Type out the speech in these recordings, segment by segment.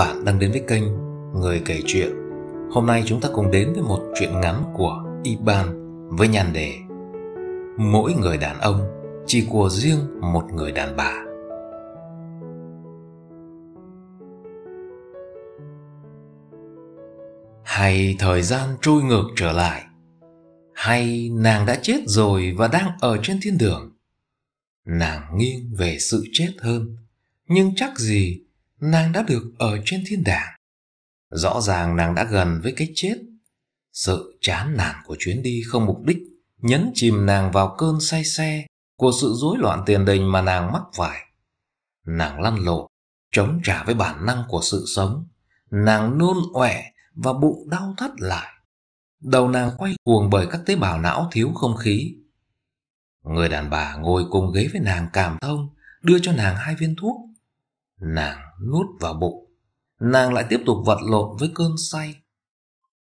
bạn đang đến với kênh Người kể chuyện. Hôm nay chúng ta cùng đến với một chuyện ngắn của Iban với nhan đề Mỗi người đàn ông chỉ của riêng một người đàn bà. Hay thời gian trôi ngược trở lại Hay nàng đã chết rồi và đang ở trên thiên đường Nàng nghiêng về sự chết hơn Nhưng chắc gì nàng đã được ở trên thiên đàng. Rõ ràng nàng đã gần với cái chết. Sự chán nản của chuyến đi không mục đích nhấn chìm nàng vào cơn say xe của sự rối loạn tiền đình mà nàng mắc phải. Nàng lăn lộn, chống trả với bản năng của sự sống. Nàng nôn ọe và bụng đau thắt lại. Đầu nàng quay cuồng bởi các tế bào não thiếu không khí. Người đàn bà ngồi cùng ghế với nàng cảm thông, đưa cho nàng hai viên thuốc nàng nuốt vào bụng. Nàng lại tiếp tục vật lộn với cơn say.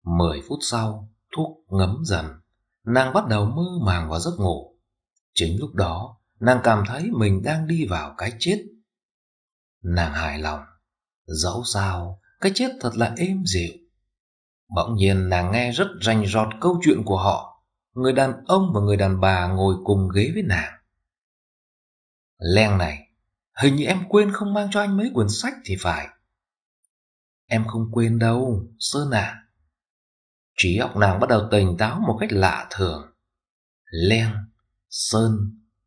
Mười phút sau, thuốc ngấm dần. Nàng bắt đầu mơ màng và giấc ngủ. Chính lúc đó, nàng cảm thấy mình đang đi vào cái chết. Nàng hài lòng. Dẫu sao, cái chết thật là êm dịu. Bỗng nhiên nàng nghe rất rành rọt câu chuyện của họ. Người đàn ông và người đàn bà ngồi cùng ghế với nàng. Len này, Hình như em quên không mang cho anh mấy quyển sách thì phải. Em không quên đâu, Sơn à. Trí óc nàng bắt đầu tỉnh táo một cách lạ thường. len Sơn,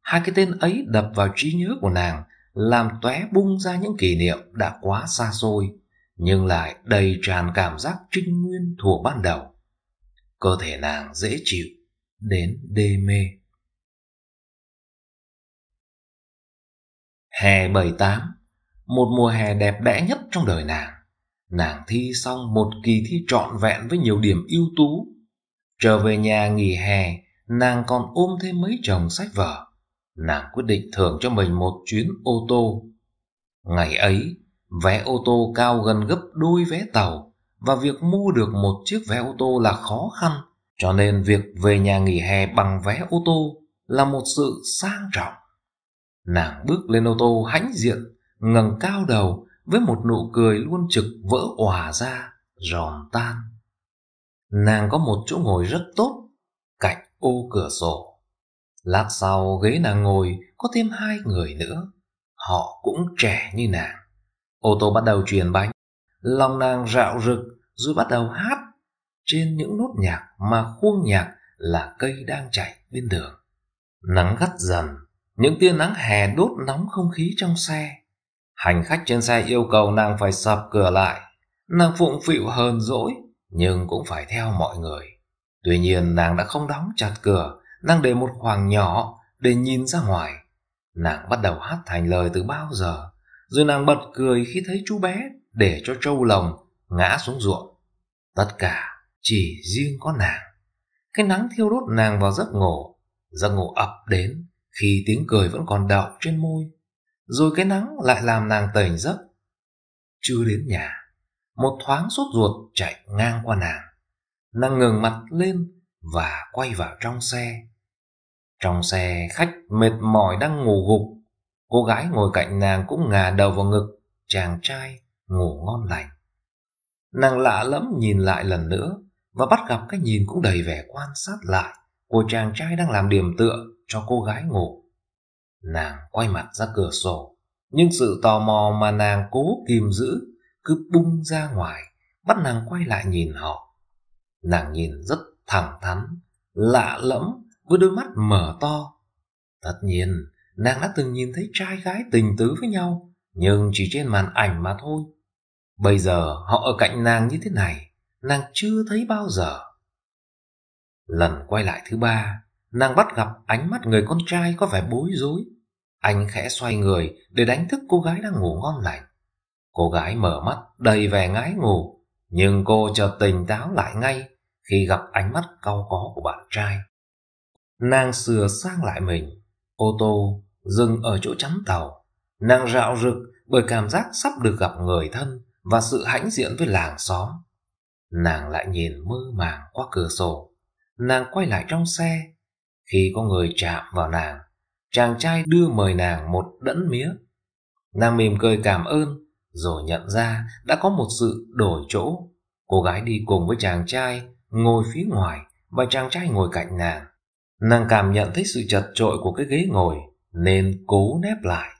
hai cái tên ấy đập vào trí nhớ của nàng, làm tóe bung ra những kỷ niệm đã quá xa xôi, nhưng lại đầy tràn cảm giác trinh nguyên thuở ban đầu. Cơ thể nàng dễ chịu, đến đê mê. Hè 78 Một mùa hè đẹp đẽ nhất trong đời nàng Nàng thi xong một kỳ thi trọn vẹn với nhiều điểm ưu tú Trở về nhà nghỉ hè Nàng còn ôm thêm mấy chồng sách vở Nàng quyết định thưởng cho mình một chuyến ô tô Ngày ấy Vé ô tô cao gần gấp đôi vé tàu Và việc mua được một chiếc vé ô tô là khó khăn Cho nên việc về nhà nghỉ hè bằng vé ô tô Là một sự sang trọng Nàng bước lên ô tô hãnh diện, ngẩng cao đầu với một nụ cười luôn trực vỡ òa ra, giòn tan. Nàng có một chỗ ngồi rất tốt, cạnh ô cửa sổ. Lát sau ghế nàng ngồi có thêm hai người nữa, họ cũng trẻ như nàng. Ô tô bắt đầu truyền bánh, lòng nàng rạo rực rồi bắt đầu hát trên những nốt nhạc mà khuôn nhạc là cây đang chảy bên đường. Nắng gắt dần những tia nắng hè đốt nóng không khí trong xe. Hành khách trên xe yêu cầu nàng phải sập cửa lại. Nàng phụng phịu hờn dỗi, nhưng cũng phải theo mọi người. Tuy nhiên nàng đã không đóng chặt cửa, nàng để một khoảng nhỏ để nhìn ra ngoài. Nàng bắt đầu hát thành lời từ bao giờ, rồi nàng bật cười khi thấy chú bé để cho trâu lồng ngã xuống ruộng. Tất cả chỉ riêng có nàng. Cái nắng thiêu đốt nàng vào giấc ngủ, giấc ngủ ập đến khi tiếng cười vẫn còn đọng trên môi rồi cái nắng lại làm nàng tỉnh giấc chưa đến nhà một thoáng sốt ruột chạy ngang qua nàng nàng ngừng mặt lên và quay vào trong xe trong xe khách mệt mỏi đang ngủ gục cô gái ngồi cạnh nàng cũng ngả đầu vào ngực chàng trai ngủ ngon lành nàng lạ lẫm nhìn lại lần nữa và bắt gặp cái nhìn cũng đầy vẻ quan sát lại của chàng trai đang làm điểm tựa cho cô gái ngủ. Nàng quay mặt ra cửa sổ, nhưng sự tò mò mà nàng cố kìm giữ cứ bung ra ngoài, bắt nàng quay lại nhìn họ. Nàng nhìn rất thẳng thắn, lạ lẫm với đôi mắt mở to. Tất nhiên, nàng đã từng nhìn thấy trai gái tình tứ với nhau, nhưng chỉ trên màn ảnh mà thôi. Bây giờ họ ở cạnh nàng như thế này, nàng chưa thấy bao giờ. Lần quay lại thứ ba, nàng bắt gặp ánh mắt người con trai có vẻ bối rối. Anh khẽ xoay người để đánh thức cô gái đang ngủ ngon lành. Cô gái mở mắt đầy vẻ ngái ngủ, nhưng cô chợt tỉnh táo lại ngay khi gặp ánh mắt cau có của bạn trai. Nàng sửa sang lại mình, ô tô dừng ở chỗ chắn tàu. Nàng rạo rực bởi cảm giác sắp được gặp người thân và sự hãnh diện với làng xóm. Nàng lại nhìn mơ màng qua cửa sổ. Nàng quay lại trong xe khi có người chạm vào nàng, chàng trai đưa mời nàng một đẫn mía. Nàng mỉm cười cảm ơn, rồi nhận ra đã có một sự đổi chỗ. Cô gái đi cùng với chàng trai, ngồi phía ngoài và chàng trai ngồi cạnh nàng. Nàng cảm nhận thấy sự chật trội của cái ghế ngồi nên cố nép lại.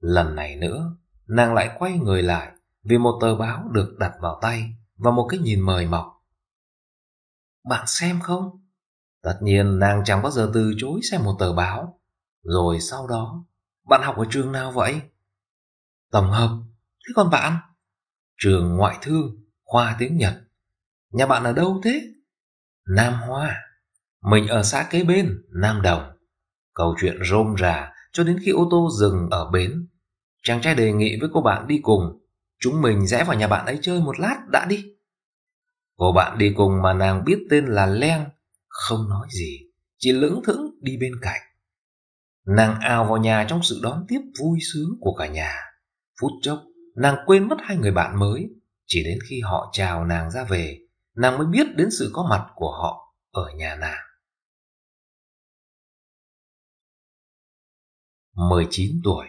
Lần này nữa, nàng lại quay người lại vì một tờ báo được đặt vào tay và một cái nhìn mời mọc. Bạn xem không? Tất nhiên nàng chẳng bao giờ từ chối xem một tờ báo. Rồi sau đó, bạn học ở trường nào vậy? Tổng hợp. Thế còn bạn? Trường ngoại thương, khoa tiếng Nhật. Nhà bạn ở đâu thế? Nam Hoa. Mình ở xã kế bên, Nam Đồng. Câu chuyện rôm rà cho đến khi ô tô dừng ở bến. Chàng trai đề nghị với cô bạn đi cùng. Chúng mình rẽ vào nhà bạn ấy chơi một lát đã đi. Cô bạn đi cùng mà nàng biết tên là Leng không nói gì chỉ lững thững đi bên cạnh nàng ào vào nhà trong sự đón tiếp vui sướng của cả nhà phút chốc nàng quên mất hai người bạn mới chỉ đến khi họ chào nàng ra về nàng mới biết đến sự có mặt của họ ở nhà nàng 19 tuổi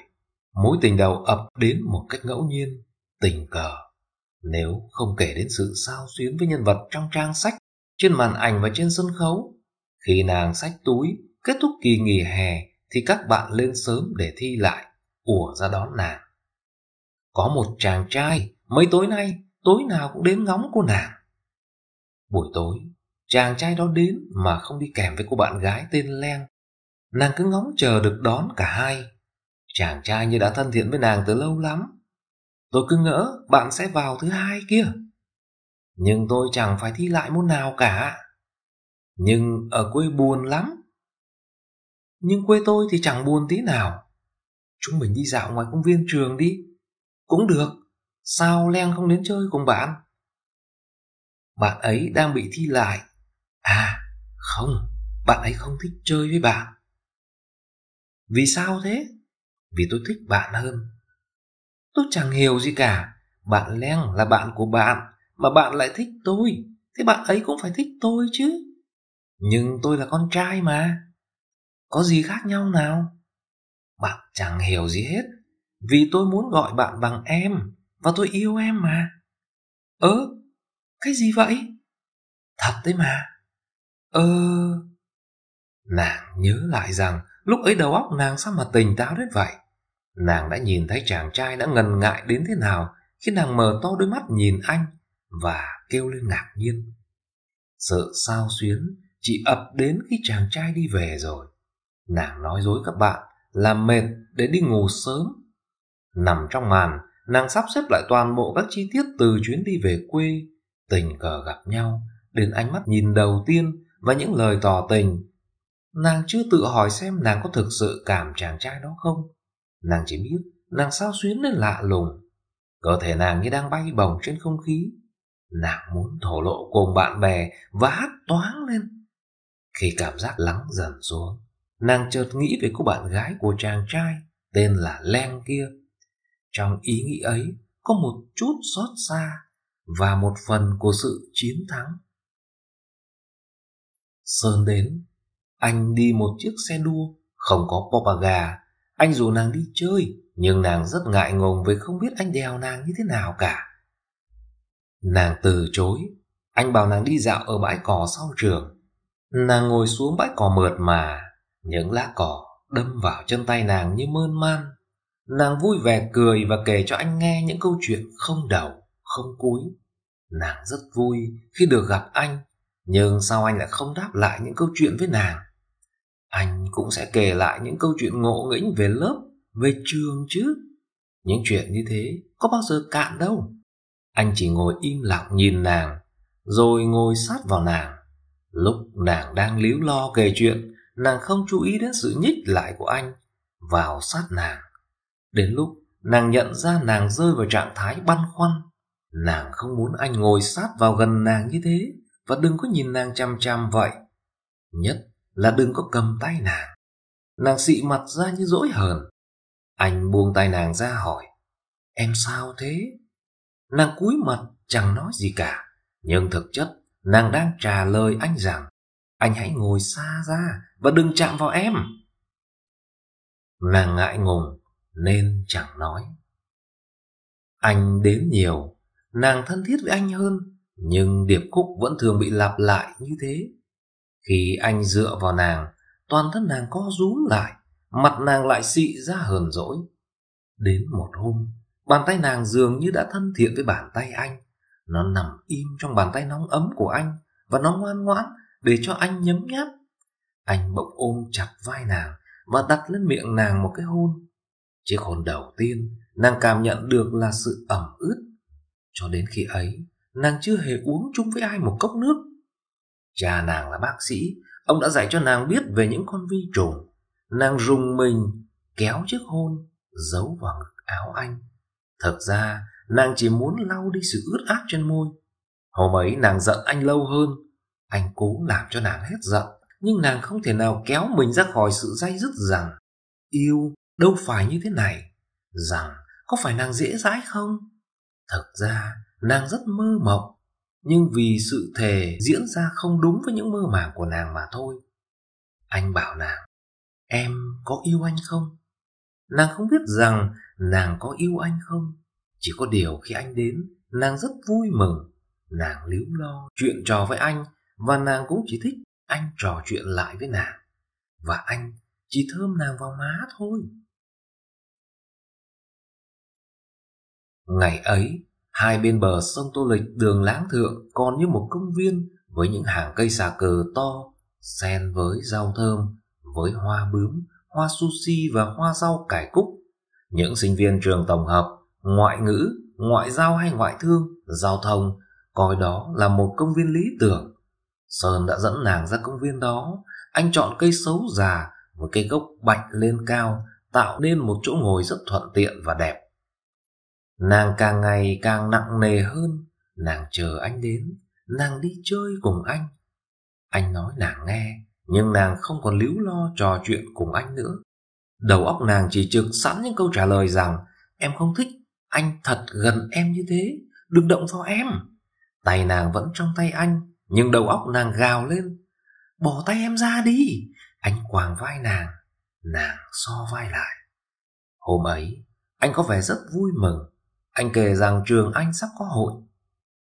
mối tình đầu ập đến một cách ngẫu nhiên tình cờ nếu không kể đến sự sao xuyến với nhân vật trong trang sách trên màn ảnh và trên sân khấu. Khi nàng sách túi, kết thúc kỳ nghỉ hè thì các bạn lên sớm để thi lại, ùa ra đón nàng. Có một chàng trai, mấy tối nay, tối nào cũng đến ngóng cô nàng. Buổi tối, chàng trai đó đến mà không đi kèm với cô bạn gái tên Leng. Nàng cứ ngóng chờ được đón cả hai. Chàng trai như đã thân thiện với nàng từ lâu lắm. Tôi cứ ngỡ bạn sẽ vào thứ hai kia nhưng tôi chẳng phải thi lại môn nào cả. Nhưng ở quê buồn lắm. Nhưng quê tôi thì chẳng buồn tí nào. Chúng mình đi dạo ngoài công viên trường đi. Cũng được, sao Len không đến chơi cùng bạn? Bạn ấy đang bị thi lại. À, không, bạn ấy không thích chơi với bạn. Vì sao thế? Vì tôi thích bạn hơn. Tôi chẳng hiểu gì cả. Bạn Len là bạn của bạn mà bạn lại thích tôi thế bạn ấy cũng phải thích tôi chứ nhưng tôi là con trai mà có gì khác nhau nào bạn chẳng hiểu gì hết vì tôi muốn gọi bạn bằng em và tôi yêu em mà Ơ, ờ, cái gì vậy thật đấy mà ơ ờ... nàng nhớ lại rằng lúc ấy đầu óc nàng sao mà tỉnh táo đến vậy nàng đã nhìn thấy chàng trai đã ngần ngại đến thế nào khi nàng mở to đôi mắt nhìn anh và kêu lên ngạc nhiên. Sợ sao xuyến, chị ập đến khi chàng trai đi về rồi. Nàng nói dối các bạn, là mệt để đi ngủ sớm. Nằm trong màn, nàng sắp xếp lại toàn bộ các chi tiết từ chuyến đi về quê, tình cờ gặp nhau, đến ánh mắt nhìn đầu tiên và những lời tỏ tình. Nàng chưa tự hỏi xem nàng có thực sự cảm chàng trai đó không. Nàng chỉ biết nàng sao xuyến lên lạ lùng. Cơ thể nàng như đang bay bổng trên không khí, Nàng muốn thổ lộ cùng bạn bè và hát toáng lên. Khi cảm giác lắng dần xuống, nàng chợt nghĩ về cô bạn gái của chàng trai tên là Len kia. Trong ý nghĩ ấy có một chút xót xa và một phần của sự chiến thắng. Sơn đến, anh đi một chiếc xe đua, không có Popaga. Anh dù nàng đi chơi, nhưng nàng rất ngại ngùng vì không biết anh đèo nàng như thế nào cả. Nàng từ chối Anh bảo nàng đi dạo ở bãi cỏ sau trường Nàng ngồi xuống bãi cỏ mượt mà Những lá cỏ đâm vào chân tay nàng như mơn man Nàng vui vẻ cười và kể cho anh nghe những câu chuyện không đầu, không cuối Nàng rất vui khi được gặp anh Nhưng sao anh lại không đáp lại những câu chuyện với nàng Anh cũng sẽ kể lại những câu chuyện ngộ nghĩnh về lớp, về trường chứ Những chuyện như thế có bao giờ cạn đâu anh chỉ ngồi im lặng nhìn nàng, rồi ngồi sát vào nàng. Lúc nàng đang líu lo kể chuyện, nàng không chú ý đến sự nhích lại của anh, vào sát nàng. Đến lúc nàng nhận ra nàng rơi vào trạng thái băn khoăn. Nàng không muốn anh ngồi sát vào gần nàng như thế, và đừng có nhìn nàng chằm chằm vậy. Nhất là đừng có cầm tay nàng. Nàng xị mặt ra như dỗi hờn. Anh buông tay nàng ra hỏi, em sao thế? Nàng cúi mặt chẳng nói gì cả, nhưng thực chất nàng đang trả lời anh rằng anh hãy ngồi xa ra và đừng chạm vào em. Nàng ngại ngùng nên chẳng nói. Anh đến nhiều, nàng thân thiết với anh hơn, nhưng điệp khúc vẫn thường bị lặp lại như thế. Khi anh dựa vào nàng, toàn thân nàng co rúm lại, mặt nàng lại xị ra hờn dỗi. Đến một hôm, Bàn tay nàng dường như đã thân thiện với bàn tay anh. Nó nằm im trong bàn tay nóng ấm của anh và nó ngoan ngoãn để cho anh nhấm nháp. Anh bỗng ôm chặt vai nàng và đặt lên miệng nàng một cái hôn. Chiếc hôn đầu tiên nàng cảm nhận được là sự ẩm ướt. Cho đến khi ấy, nàng chưa hề uống chung với ai một cốc nước. Cha nàng là bác sĩ, ông đã dạy cho nàng biết về những con vi trùng. Nàng rùng mình, kéo chiếc hôn, giấu vào ngực áo anh Thật ra, nàng chỉ muốn lau đi sự ướt át trên môi. Hôm ấy nàng giận anh lâu hơn. Anh cố làm cho nàng hết giận, nhưng nàng không thể nào kéo mình ra khỏi sự dây dứt rằng yêu đâu phải như thế này, rằng có phải nàng dễ dãi không? Thật ra, nàng rất mơ mộng, nhưng vì sự thề diễn ra không đúng với những mơ màng của nàng mà thôi. Anh bảo nàng, em có yêu anh không? Nàng không biết rằng nàng có yêu anh không Chỉ có điều khi anh đến Nàng rất vui mừng Nàng líu lo chuyện trò với anh Và nàng cũng chỉ thích anh trò chuyện lại với nàng Và anh chỉ thơm nàng vào má thôi Ngày ấy Hai bên bờ sông Tô Lịch đường láng thượng còn như một công viên với những hàng cây xà cờ to, xen với rau thơm, với hoa bướm, hoa sushi và hoa rau cải cúc. Những sinh viên trường tổng hợp, ngoại ngữ, ngoại giao hay ngoại thương, giao thông, coi đó là một công viên lý tưởng. Sơn đã dẫn nàng ra công viên đó, anh chọn cây xấu già với cây gốc bạch lên cao, tạo nên một chỗ ngồi rất thuận tiện và đẹp. Nàng càng ngày càng nặng nề hơn, nàng chờ anh đến, nàng đi chơi cùng anh. Anh nói nàng nghe, nhưng nàng không còn líu lo trò chuyện cùng anh nữa. Đầu óc nàng chỉ trực sẵn những câu trả lời rằng em không thích, anh thật gần em như thế, đừng động vào em. Tay nàng vẫn trong tay anh, nhưng đầu óc nàng gào lên. Bỏ tay em ra đi, anh quàng vai nàng, nàng so vai lại. Hôm ấy, anh có vẻ rất vui mừng. Anh kể rằng trường anh sắp có hội.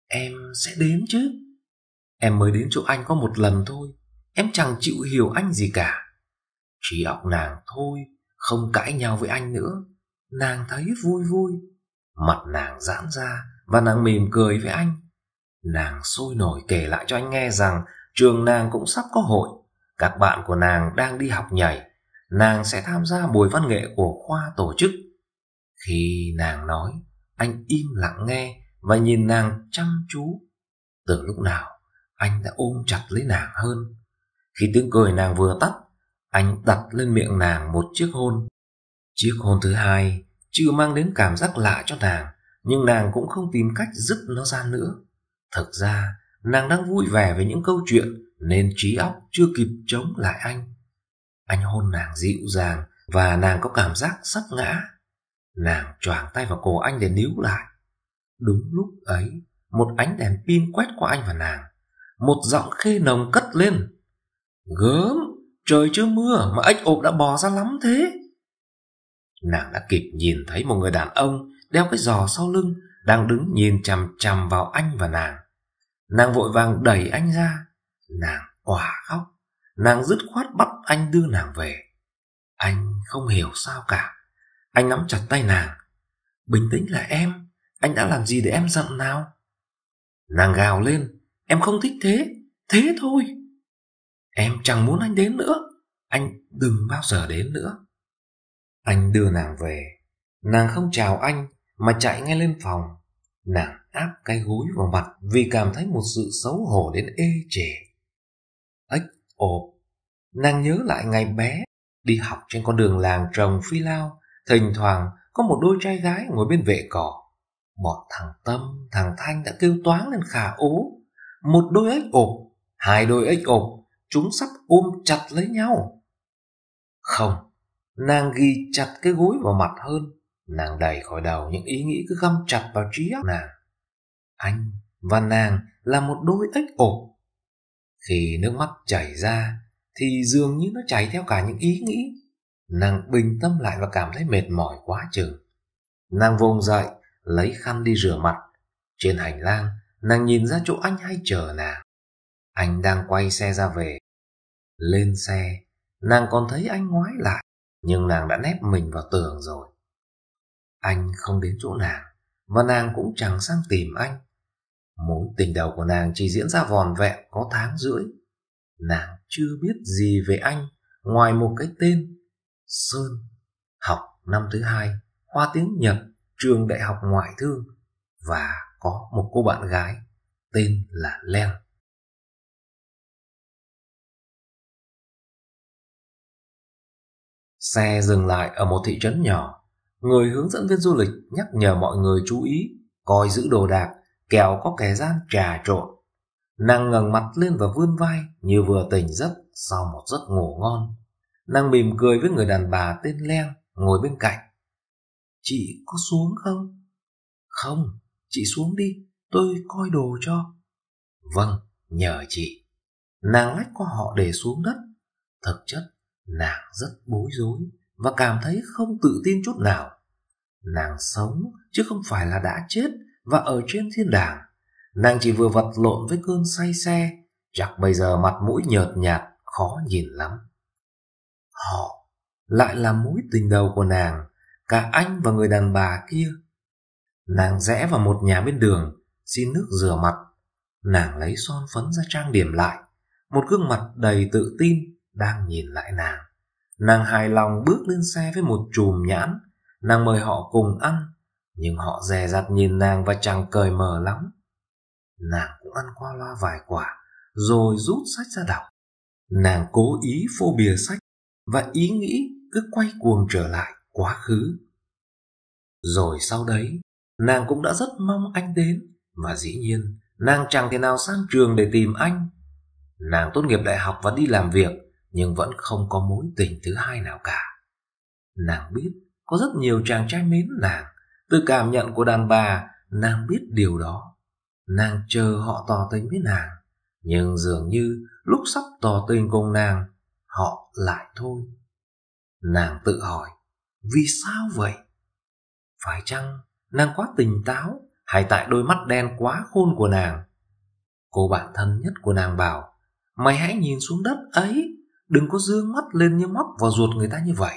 Em sẽ đến chứ? Em mới đến chỗ anh có một lần thôi, Em chẳng chịu hiểu anh gì cả chỉ óc nàng thôi Không cãi nhau với anh nữa Nàng thấy vui vui Mặt nàng giãn ra Và nàng mỉm cười với anh Nàng sôi nổi kể lại cho anh nghe rằng Trường nàng cũng sắp có hội Các bạn của nàng đang đi học nhảy Nàng sẽ tham gia buổi văn nghệ của khoa tổ chức Khi nàng nói Anh im lặng nghe Và nhìn nàng chăm chú Từ lúc nào Anh đã ôm chặt lấy nàng hơn khi tiếng cười nàng vừa tắt, anh đặt lên miệng nàng một chiếc hôn. Chiếc hôn thứ hai chưa mang đến cảm giác lạ cho nàng, nhưng nàng cũng không tìm cách dứt nó ra nữa. Thực ra, nàng đang vui vẻ với những câu chuyện nên trí óc chưa kịp chống lại anh. Anh hôn nàng dịu dàng và nàng có cảm giác sắp ngã. Nàng choàng tay vào cổ anh để níu lại. Đúng lúc ấy, một ánh đèn pin quét qua anh và nàng. Một giọng khê nồng cất lên. Gớm, trời chưa mưa mà ếch ộp đã bò ra lắm thế. Nàng đã kịp nhìn thấy một người đàn ông đeo cái giò sau lưng đang đứng nhìn chằm chằm vào anh và nàng. Nàng vội vàng đẩy anh ra. Nàng quả khóc. Nàng dứt khoát bắt anh đưa nàng về. Anh không hiểu sao cả. Anh nắm chặt tay nàng. Bình tĩnh là em. Anh đã làm gì để em giận nào? Nàng gào lên. Em không thích thế. Thế thôi. Em chẳng muốn anh đến nữa Anh đừng bao giờ đến nữa Anh đưa nàng về Nàng không chào anh Mà chạy ngay lên phòng Nàng áp cái gối vào mặt Vì cảm thấy một sự xấu hổ đến ê chề Ếch ộp Nàng nhớ lại ngày bé Đi học trên con đường làng trồng phi lao Thỉnh thoảng có một đôi trai gái ngồi bên vệ cỏ bọn thằng Tâm, thằng Thanh đã kêu toáng lên khả ố Một đôi ếch ộp, hai đôi ếch ộp chúng sắp ôm chặt lấy nhau. Không, nàng ghi chặt cái gối vào mặt hơn, nàng đẩy khỏi đầu những ý nghĩ cứ găm chặt vào trí óc nàng. Anh và nàng là một đôi ếch ổ. Khi nước mắt chảy ra, thì dường như nó chảy theo cả những ý nghĩ. Nàng bình tâm lại và cảm thấy mệt mỏi quá chừng. Nàng vùng dậy, lấy khăn đi rửa mặt. Trên hành lang, nàng nhìn ra chỗ anh hay chờ nàng. Anh đang quay xe ra về, lên xe, nàng còn thấy anh ngoái lại, nhưng nàng đã nép mình vào tường rồi. Anh không đến chỗ nàng, và nàng cũng chẳng sang tìm anh. Mối tình đầu của nàng chỉ diễn ra vòn vẹn có tháng rưỡi. Nàng chưa biết gì về anh ngoài một cái tên Sơn, học năm thứ hai, khoa tiếng Nhật, trường đại học ngoại thương và có một cô bạn gái tên là Leng. Xe dừng lại ở một thị trấn nhỏ. Người hướng dẫn viên du lịch nhắc nhở mọi người chú ý, coi giữ đồ đạc, kẻo có kẻ gian trà trộn. Nàng ngẩng mặt lên và vươn vai như vừa tỉnh giấc sau một giấc ngủ ngon. Nàng mỉm cười với người đàn bà tên len ngồi bên cạnh. Chị có xuống không? Không, chị xuống đi, tôi coi đồ cho. Vâng, nhờ chị. Nàng lách qua họ để xuống đất. Thực chất Nàng rất bối rối và cảm thấy không tự tin chút nào. Nàng sống chứ không phải là đã chết và ở trên thiên đàng. Nàng chỉ vừa vật lộn với cơn say xe, chắc bây giờ mặt mũi nhợt nhạt, khó nhìn lắm. Họ lại là mối tình đầu của nàng, cả anh và người đàn bà kia. Nàng rẽ vào một nhà bên đường, xin nước rửa mặt. Nàng lấy son phấn ra trang điểm lại, một gương mặt đầy tự tin đang nhìn lại nàng. Nàng hài lòng bước lên xe với một chùm nhãn, nàng mời họ cùng ăn, nhưng họ dè dặt nhìn nàng và chẳng cười mờ lắm. Nàng cũng ăn qua loa vài quả, rồi rút sách ra đọc. Nàng cố ý phô bìa sách và ý nghĩ cứ quay cuồng trở lại quá khứ. Rồi sau đấy, nàng cũng đã rất mong anh đến, và dĩ nhiên, nàng chẳng thể nào sang trường để tìm anh. Nàng tốt nghiệp đại học và đi làm việc, nhưng vẫn không có mối tình thứ hai nào cả. Nàng biết có rất nhiều chàng trai mến nàng, từ cảm nhận của đàn bà, nàng biết điều đó. Nàng chờ họ tỏ tình với nàng, nhưng dường như lúc sắp tỏ tình cùng nàng, họ lại thôi. Nàng tự hỏi, vì sao vậy? Phải chăng nàng quá tỉnh táo hay tại đôi mắt đen quá khôn của nàng? Cô bạn thân nhất của nàng bảo, mày hãy nhìn xuống đất ấy đừng có dương mắt lên như móc vào ruột người ta như vậy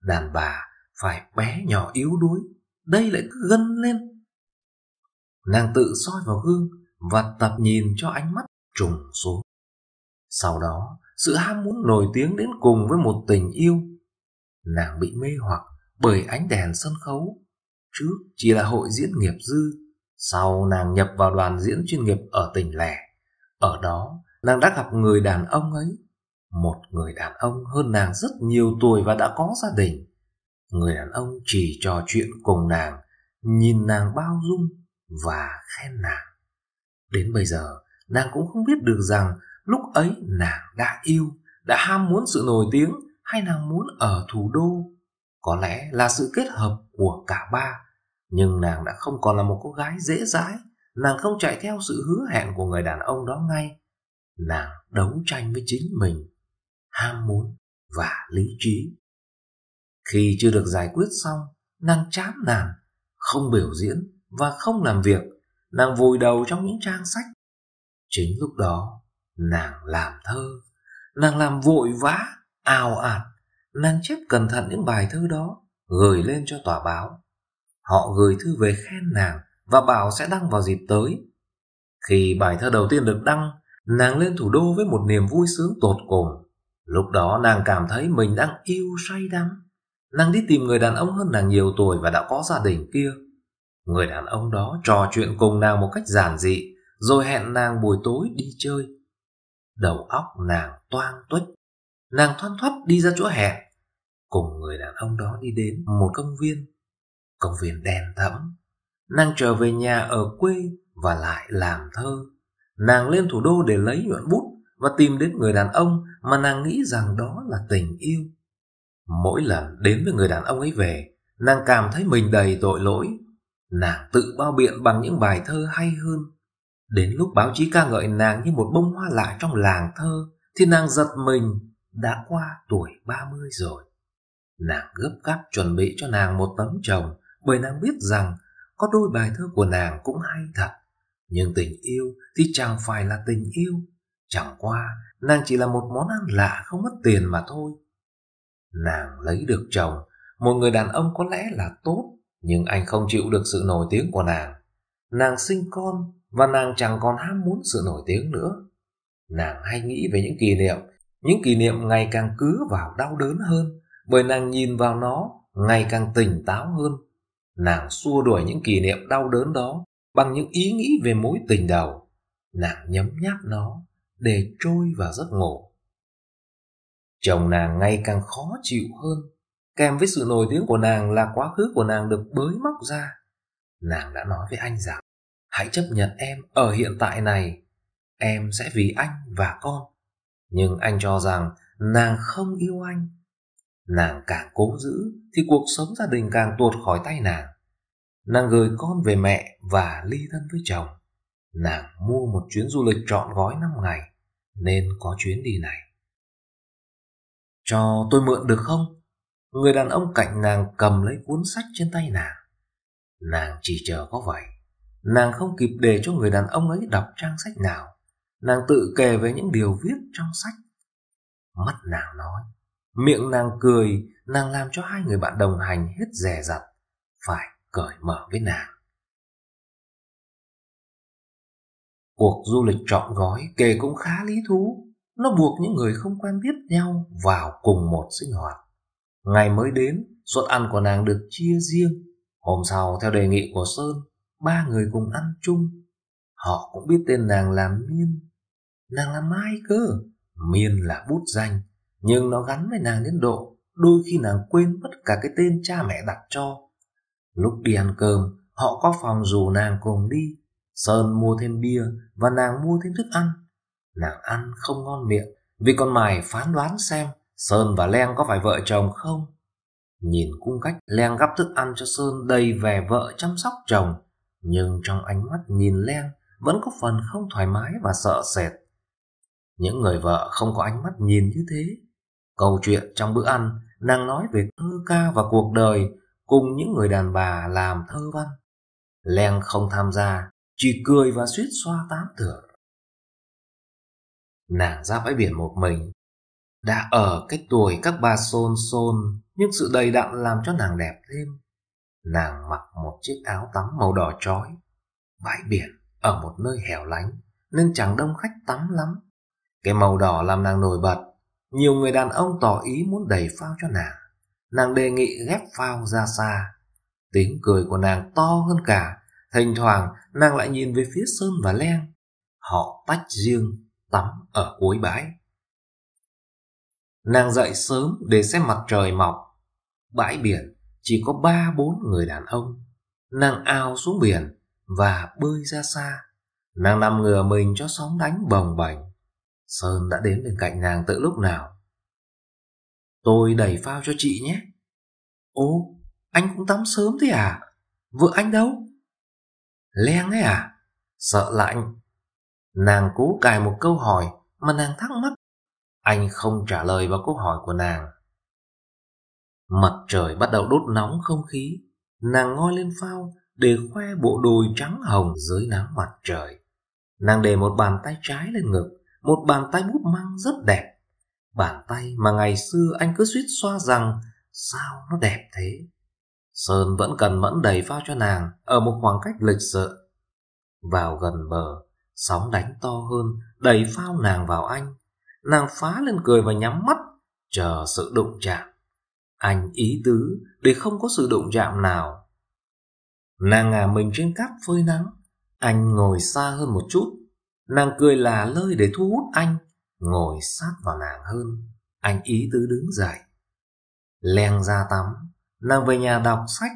đàn bà phải bé nhỏ yếu đuối đây lại cứ gân lên nàng tự soi vào gương và tập nhìn cho ánh mắt trùng xuống sau đó sự ham muốn nổi tiếng đến cùng với một tình yêu nàng bị mê hoặc bởi ánh đèn sân khấu trước chỉ là hội diễn nghiệp dư sau nàng nhập vào đoàn diễn chuyên nghiệp ở tỉnh lẻ ở đó nàng đã gặp người đàn ông ấy một người đàn ông hơn nàng rất nhiều tuổi và đã có gia đình người đàn ông chỉ trò chuyện cùng nàng nhìn nàng bao dung và khen nàng đến bây giờ nàng cũng không biết được rằng lúc ấy nàng đã yêu đã ham muốn sự nổi tiếng hay nàng muốn ở thủ đô có lẽ là sự kết hợp của cả ba nhưng nàng đã không còn là một cô gái dễ dãi nàng không chạy theo sự hứa hẹn của người đàn ông đó ngay nàng đấu tranh với chính mình ham muốn và lý trí khi chưa được giải quyết xong nàng chán nản không biểu diễn và không làm việc nàng vùi đầu trong những trang sách chính lúc đó nàng làm thơ nàng làm vội vã ào ạt nàng chép cẩn thận những bài thơ đó gửi lên cho tòa báo họ gửi thư về khen nàng và bảo sẽ đăng vào dịp tới khi bài thơ đầu tiên được đăng nàng lên thủ đô với một niềm vui sướng tột cùng Lúc đó nàng cảm thấy mình đang yêu say đắm. Nàng đi tìm người đàn ông hơn nàng nhiều tuổi và đã có gia đình kia. Người đàn ông đó trò chuyện cùng nàng một cách giản dị, rồi hẹn nàng buổi tối đi chơi. Đầu óc nàng toang tuếch, nàng thoăn thoắt đi ra chỗ hẹn, cùng người đàn ông đó đi đến một công viên. Công viên đèn thẫm, nàng trở về nhà ở quê và lại làm thơ. Nàng lên thủ đô để lấy nhuận bút và tìm đến người đàn ông mà nàng nghĩ rằng đó là tình yêu. Mỗi lần đến với người đàn ông ấy về, nàng cảm thấy mình đầy tội lỗi. Nàng tự bao biện bằng những bài thơ hay hơn. Đến lúc báo chí ca ngợi nàng như một bông hoa lạ trong làng thơ, thì nàng giật mình đã qua tuổi 30 rồi. Nàng gấp gáp chuẩn bị cho nàng một tấm chồng bởi nàng biết rằng có đôi bài thơ của nàng cũng hay thật. Nhưng tình yêu thì chẳng phải là tình yêu Chẳng qua, nàng chỉ là một món ăn lạ không mất tiền mà thôi. Nàng lấy được chồng, một người đàn ông có lẽ là tốt, nhưng anh không chịu được sự nổi tiếng của nàng. Nàng sinh con và nàng chẳng còn ham muốn sự nổi tiếng nữa. Nàng hay nghĩ về những kỷ niệm, những kỷ niệm ngày càng cứ vào đau đớn hơn, bởi nàng nhìn vào nó ngày càng tỉnh táo hơn. Nàng xua đuổi những kỷ niệm đau đớn đó bằng những ý nghĩ về mối tình đầu. Nàng nhấm nháp nó để trôi vào giấc ngủ. Chồng nàng ngày càng khó chịu hơn, kèm với sự nổi tiếng của nàng là quá khứ của nàng được bới móc ra. Nàng đã nói với anh rằng, hãy chấp nhận em ở hiện tại này, em sẽ vì anh và con. Nhưng anh cho rằng nàng không yêu anh. Nàng càng cố giữ thì cuộc sống gia đình càng tuột khỏi tay nàng. Nàng gửi con về mẹ và ly thân với chồng. Nàng mua một chuyến du lịch trọn gói 5 ngày nên có chuyến đi này. Cho tôi mượn được không? Người đàn ông cạnh nàng cầm lấy cuốn sách trên tay nàng. Nàng chỉ chờ có vậy. Nàng không kịp để cho người đàn ông ấy đọc trang sách nào. Nàng tự kể về những điều viết trong sách. Mắt nàng nói, miệng nàng cười, nàng làm cho hai người bạn đồng hành hết dè dặt, phải cởi mở với nàng. Cuộc du lịch trọn gói kể cũng khá lý thú. Nó buộc những người không quen biết nhau vào cùng một sinh hoạt. Ngày mới đến, suất ăn của nàng được chia riêng. Hôm sau, theo đề nghị của Sơn, ba người cùng ăn chung. Họ cũng biết tên nàng là Miên. Nàng là Mai cơ. Miên là bút danh, nhưng nó gắn với nàng đến độ đôi khi nàng quên mất cả cái tên cha mẹ đặt cho. Lúc đi ăn cơm, họ có phòng dù nàng cùng đi Sơn mua thêm bia và nàng mua thêm thức ăn. Nàng ăn không ngon miệng vì con mài phán đoán xem Sơn và Leng có phải vợ chồng không. Nhìn cung cách Leng gắp thức ăn cho Sơn đầy vẻ vợ chăm sóc chồng, nhưng trong ánh mắt nhìn Leng vẫn có phần không thoải mái và sợ sệt. Những người vợ không có ánh mắt nhìn như thế. Câu chuyện trong bữa ăn, nàng nói về thơ ca và cuộc đời cùng những người đàn bà làm thơ văn. Leng không tham gia chỉ cười và suýt xoa tám thửa nàng ra bãi biển một mình đã ở cái tuổi các bà xôn xôn nhưng sự đầy đặn làm cho nàng đẹp thêm nàng mặc một chiếc áo tắm màu đỏ trói bãi biển ở một nơi hẻo lánh nên chẳng đông khách tắm lắm cái màu đỏ làm nàng nổi bật nhiều người đàn ông tỏ ý muốn đẩy phao cho nàng nàng đề nghị ghép phao ra xa tiếng cười của nàng to hơn cả Thỉnh thoảng nàng lại nhìn về phía Sơn và Len. Họ tách riêng, tắm ở cuối bãi. Nàng dậy sớm để xem mặt trời mọc. Bãi biển chỉ có ba bốn người đàn ông. Nàng ao xuống biển và bơi ra xa. Nàng nằm ngửa mình cho sóng đánh bồng bềnh. Sơn đã đến bên cạnh nàng từ lúc nào. Tôi đẩy phao cho chị nhé. Ô, anh cũng tắm sớm thế à? Vợ anh đâu? Len ấy à? Sợ lạnh. Nàng cú cài một câu hỏi mà nàng thắc mắc. Anh không trả lời vào câu hỏi của nàng. Mặt trời bắt đầu đốt nóng không khí. Nàng ngoi lên phao để khoe bộ đùi trắng hồng dưới nắng mặt trời. Nàng để một bàn tay trái lên ngực, một bàn tay bút măng rất đẹp. Bàn tay mà ngày xưa anh cứ suýt xoa rằng sao nó đẹp thế. Sơn vẫn cần mẫn đầy phao cho nàng ở một khoảng cách lịch sự. Vào gần bờ, sóng đánh to hơn, đẩy phao nàng vào anh. Nàng phá lên cười và nhắm mắt, chờ sự đụng chạm. Anh ý tứ để không có sự đụng chạm nào. Nàng ngả mình trên cát phơi nắng, anh ngồi xa hơn một chút. Nàng cười là lơi để thu hút anh, ngồi sát vào nàng hơn. Anh ý tứ đứng dậy, len ra tắm, nàng về nhà đọc sách.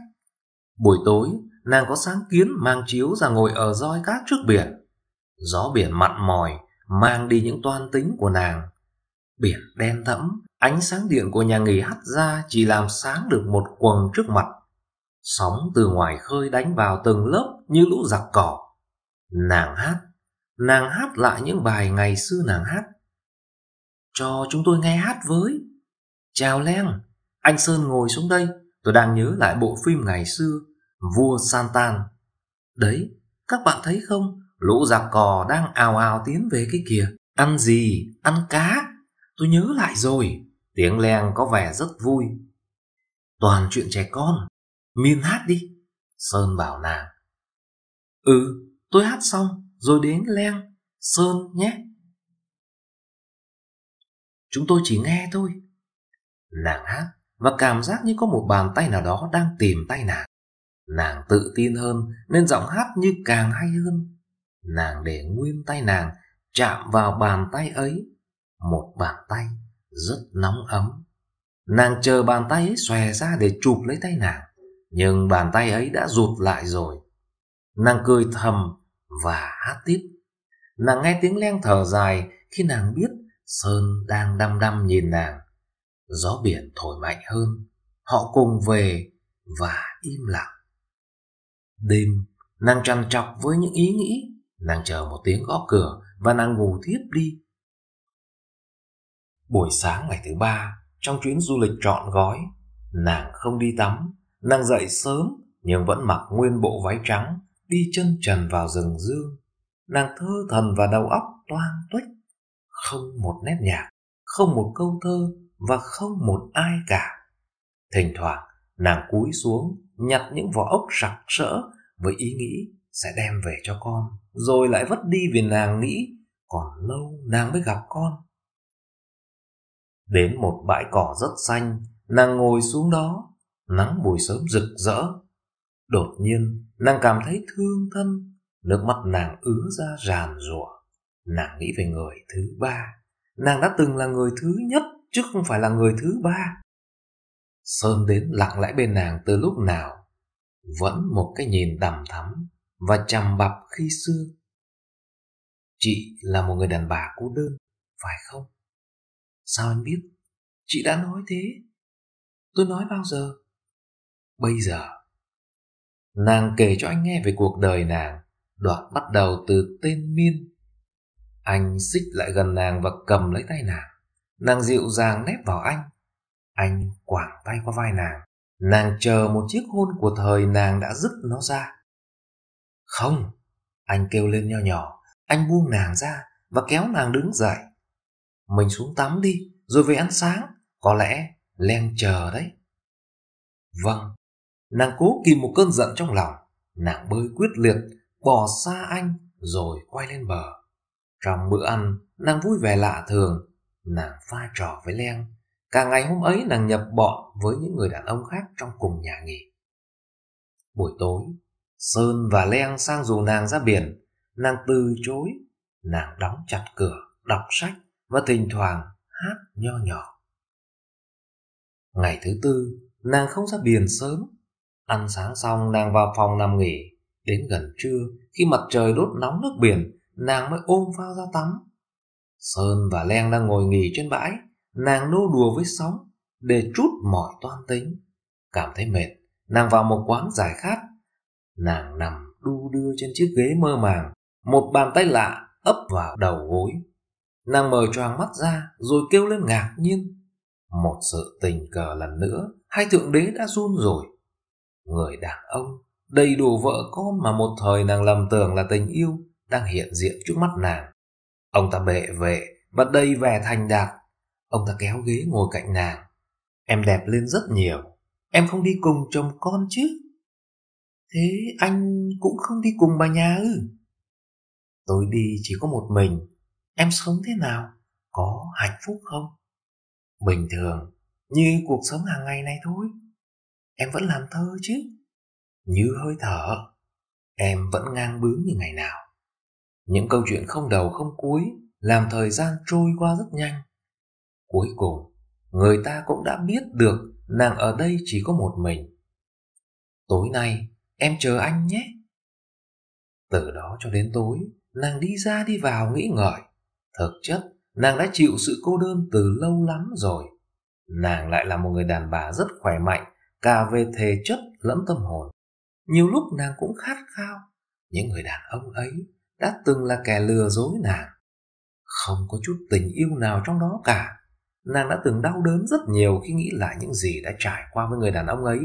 Buổi tối, nàng có sáng kiến mang chiếu ra ngồi ở roi cát trước biển. Gió biển mặn mòi, mang đi những toan tính của nàng. Biển đen thẫm, ánh sáng điện của nhà nghỉ hắt ra chỉ làm sáng được một quần trước mặt. Sóng từ ngoài khơi đánh vào từng lớp như lũ giặc cỏ. Nàng hát, nàng hát lại những bài ngày xưa nàng hát. Cho chúng tôi nghe hát với. Chào Leng, anh Sơn ngồi xuống đây, Tôi đang nhớ lại bộ phim ngày xưa Vua Santan. Đấy, các bạn thấy không? Lũ giặc cò đang ào ào tiến về cái kia. Ăn gì? Ăn cá? Tôi nhớ lại rồi. Tiếng leng có vẻ rất vui. Toàn chuyện trẻ con. Miên hát đi. Sơn bảo nàng. Ừ, tôi hát xong rồi đến leng. Sơn nhé. Chúng tôi chỉ nghe thôi. Nàng hát và cảm giác như có một bàn tay nào đó đang tìm tay nàng. Nàng tự tin hơn nên giọng hát như càng hay hơn. Nàng để nguyên tay nàng chạm vào bàn tay ấy, một bàn tay rất nóng ấm. Nàng chờ bàn tay ấy xòe ra để chụp lấy tay nàng, nhưng bàn tay ấy đã rụt lại rồi. Nàng cười thầm và hát tiếp. Nàng nghe tiếng len thở dài khi nàng biết Sơn đang đăm đăm nhìn nàng gió biển thổi mạnh hơn họ cùng về và im lặng đêm nàng trằn trọc với những ý nghĩ nàng chờ một tiếng gõ cửa và nàng ngủ thiếp đi buổi sáng ngày thứ ba trong chuyến du lịch trọn gói nàng không đi tắm nàng dậy sớm nhưng vẫn mặc nguyên bộ váy trắng đi chân trần vào rừng dương nàng thơ thần và đầu óc toang tuếch không một nét nhạc không một câu thơ và không một ai cả. Thỉnh thoảng, nàng cúi xuống, nhặt những vỏ ốc sặc sỡ với ý nghĩ sẽ đem về cho con, rồi lại vất đi vì nàng nghĩ còn lâu nàng mới gặp con. Đến một bãi cỏ rất xanh, nàng ngồi xuống đó, nắng buổi sớm rực rỡ. Đột nhiên, nàng cảm thấy thương thân, nước mắt nàng ứa ra ràn rủa. Nàng nghĩ về người thứ ba, nàng đã từng là người thứ nhất chứ không phải là người thứ ba. Sơn đến lặng lẽ bên nàng từ lúc nào, vẫn một cái nhìn đầm thắm và trầm bập khi xưa. Chị là một người đàn bà cô đơn, phải không? Sao anh biết? Chị đã nói thế. Tôi nói bao giờ? Bây giờ. Nàng kể cho anh nghe về cuộc đời nàng, đoạn bắt đầu từ tên Miên. Anh xích lại gần nàng và cầm lấy tay nàng. Nàng dịu dàng nép vào anh. Anh quảng tay qua vai nàng. Nàng chờ một chiếc hôn của thời nàng đã dứt nó ra. Không, anh kêu lên nho nhỏ. Anh buông nàng ra và kéo nàng đứng dậy. Mình xuống tắm đi, rồi về ăn sáng. Có lẽ len chờ đấy. Vâng, nàng cố kìm một cơn giận trong lòng. Nàng bơi quyết liệt, bỏ xa anh rồi quay lên bờ. Trong bữa ăn, nàng vui vẻ lạ thường nàng pha trò với Len. Cả ngày hôm ấy nàng nhập bọn với những người đàn ông khác trong cùng nhà nghỉ. Buổi tối, Sơn và Len sang dù nàng ra biển, nàng từ chối, nàng đóng chặt cửa, đọc sách và thỉnh thoảng hát nho nhỏ. Ngày thứ tư, nàng không ra biển sớm. Ăn sáng xong nàng vào phòng nằm nghỉ. Đến gần trưa, khi mặt trời đốt nóng nước biển, nàng mới ôm phao ra tắm Sơn và Len đang ngồi nghỉ trên bãi, nàng nô đùa với sóng để chút mỏi toan tính. Cảm thấy mệt, nàng vào một quán giải khát. Nàng nằm đu đưa trên chiếc ghế mơ màng, một bàn tay lạ ấp vào đầu gối. Nàng mở choàng mắt ra rồi kêu lên ngạc nhiên. Một sự tình cờ lần nữa, hai thượng đế đã run rồi. Người đàn ông, đầy đủ vợ con mà một thời nàng lầm tưởng là tình yêu, đang hiện diện trước mắt nàng Ông ta bệ vệ và đầy vẻ thành đạt. Ông ta kéo ghế ngồi cạnh nàng. Em đẹp lên rất nhiều. Em không đi cùng chồng con chứ? Thế anh cũng không đi cùng bà nhà ư? Tôi đi chỉ có một mình. Em sống thế nào? Có hạnh phúc không? Bình thường, như cuộc sống hàng ngày này thôi. Em vẫn làm thơ chứ? Như hơi thở, em vẫn ngang bướng như ngày nào. Những câu chuyện không đầu không cuối làm thời gian trôi qua rất nhanh. Cuối cùng, người ta cũng đã biết được nàng ở đây chỉ có một mình. Tối nay, em chờ anh nhé. Từ đó cho đến tối, nàng đi ra đi vào nghĩ ngợi. Thực chất, nàng đã chịu sự cô đơn từ lâu lắm rồi. Nàng lại là một người đàn bà rất khỏe mạnh, cả về thể chất lẫn tâm hồn. Nhiều lúc nàng cũng khát khao những người đàn ông ấy đã từng là kẻ lừa dối nàng không có chút tình yêu nào trong đó cả nàng đã từng đau đớn rất nhiều khi nghĩ lại những gì đã trải qua với người đàn ông ấy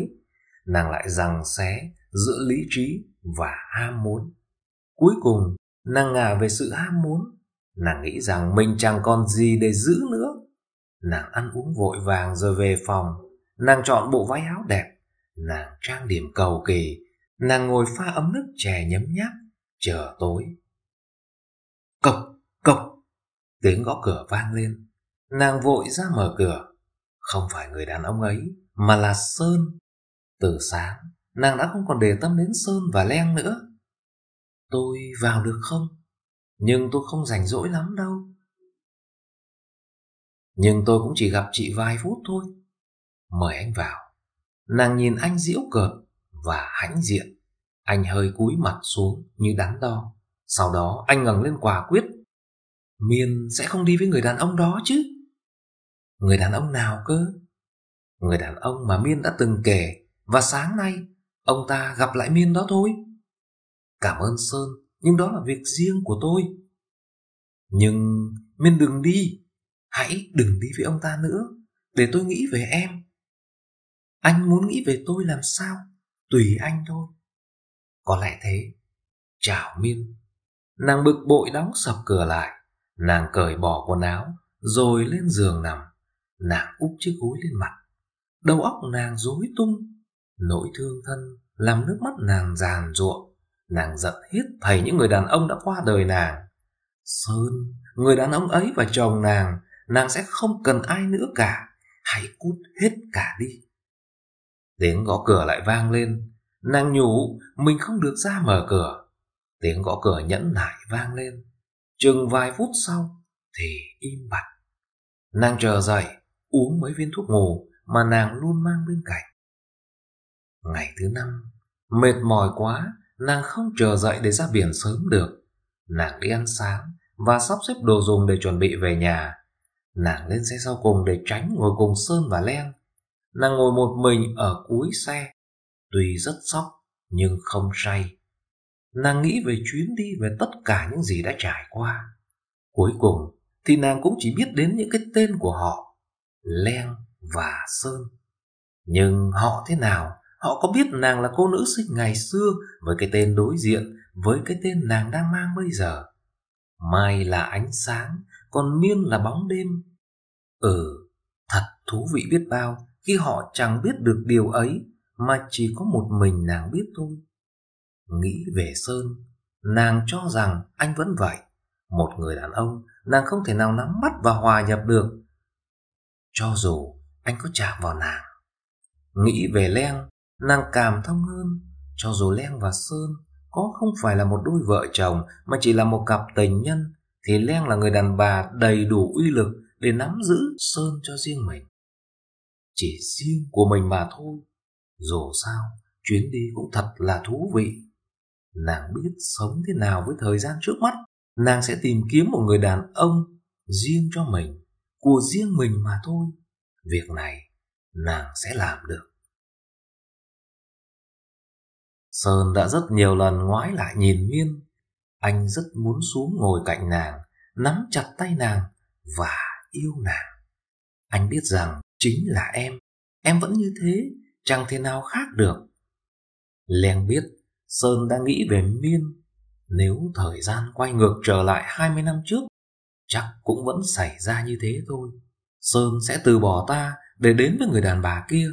nàng lại rằng xé giữa lý trí và ham muốn cuối cùng nàng ngả về sự ham muốn nàng nghĩ rằng mình chẳng còn gì để giữ nữa nàng ăn uống vội vàng rồi về phòng nàng chọn bộ váy áo đẹp nàng trang điểm cầu kỳ nàng ngồi pha ấm nước chè nhấm nháp chờ tối Cộc, cộc. Tiếng gõ cửa vang lên. Nàng vội ra mở cửa. Không phải người đàn ông ấy, mà là Sơn. Từ sáng, nàng đã không còn để tâm đến Sơn và len nữa. Tôi vào được không? Nhưng tôi không rảnh rỗi lắm đâu. Nhưng tôi cũng chỉ gặp chị vài phút thôi. Mời anh vào. Nàng nhìn anh diễu cợt và hãnh diện. Anh hơi cúi mặt xuống như đắn đo. Sau đó anh ngẩng lên quả quyết. Miên sẽ không đi với người đàn ông đó chứ. Người đàn ông nào cơ? Người đàn ông mà Miên đã từng kể và sáng nay ông ta gặp lại Miên đó thôi. Cảm ơn Sơn, nhưng đó là việc riêng của tôi. Nhưng Miên đừng đi, hãy đừng đi với ông ta nữa, để tôi nghĩ về em. Anh muốn nghĩ về tôi làm sao? Tùy anh thôi. Có lẽ thế. Chào Miên. Nàng bực bội đóng sập cửa lại Nàng cởi bỏ quần áo Rồi lên giường nằm Nàng úp chiếc gối lên mặt Đầu óc nàng rối tung Nỗi thương thân làm nước mắt nàng giàn ruộng Nàng giận hết thầy những người đàn ông đã qua đời nàng Sơn, người đàn ông ấy và chồng nàng Nàng sẽ không cần ai nữa cả Hãy cút hết cả đi Tiếng gõ cửa lại vang lên Nàng nhủ mình không được ra mở cửa Tiếng gõ cửa nhẫn nại vang lên. Chừng vài phút sau thì im bặt. Nàng chờ dậy, uống mấy viên thuốc ngủ mà nàng luôn mang bên cạnh. Ngày thứ năm, mệt mỏi quá, nàng không chờ dậy để ra biển sớm được. Nàng đi ăn sáng và sắp xếp đồ dùng để chuẩn bị về nhà. Nàng lên xe sau cùng để tránh ngồi cùng Sơn và Len. Nàng ngồi một mình ở cuối xe. Tuy rất sóc nhưng không say Nàng nghĩ về chuyến đi về tất cả những gì đã trải qua. Cuối cùng thì nàng cũng chỉ biết đến những cái tên của họ, Len và Sơn. Nhưng họ thế nào? Họ có biết nàng là cô nữ sinh ngày xưa với cái tên đối diện với cái tên nàng đang mang bây giờ? Mai là ánh sáng, còn Miên là bóng đêm. Ừ, thật thú vị biết bao khi họ chẳng biết được điều ấy mà chỉ có một mình nàng biết thôi. Nghĩ về Sơn, nàng cho rằng anh vẫn vậy. Một người đàn ông, nàng không thể nào nắm mắt và hòa nhập được. Cho dù anh có chạm vào nàng. Nghĩ về Leng, nàng cảm thông hơn. Cho dù Leng và Sơn có không phải là một đôi vợ chồng mà chỉ là một cặp tình nhân, thì Leng là người đàn bà đầy đủ uy lực để nắm giữ Sơn cho riêng mình. Chỉ riêng của mình mà thôi. Dù sao, chuyến đi cũng thật là thú vị nàng biết sống thế nào với thời gian trước mắt nàng sẽ tìm kiếm một người đàn ông riêng cho mình của riêng mình mà thôi việc này nàng sẽ làm được sơn đã rất nhiều lần ngoái lại nhìn miên anh rất muốn xuống ngồi cạnh nàng nắm chặt tay nàng và yêu nàng anh biết rằng chính là em em vẫn như thế chẳng thể nào khác được len biết Sơn đã nghĩ về Miên. Nếu thời gian quay ngược trở lại 20 năm trước, chắc cũng vẫn xảy ra như thế thôi. Sơn sẽ từ bỏ ta để đến với người đàn bà kia,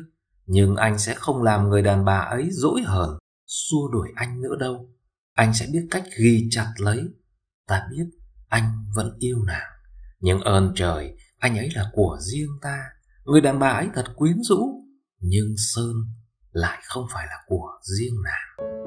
nhưng anh sẽ không làm người đàn bà ấy dỗi hờn, xua đuổi anh nữa đâu. Anh sẽ biết cách ghi chặt lấy. Ta biết anh vẫn yêu nàng, nhưng ơn trời, anh ấy là của riêng ta. Người đàn bà ấy thật quyến rũ, nhưng Sơn lại không phải là của riêng nàng.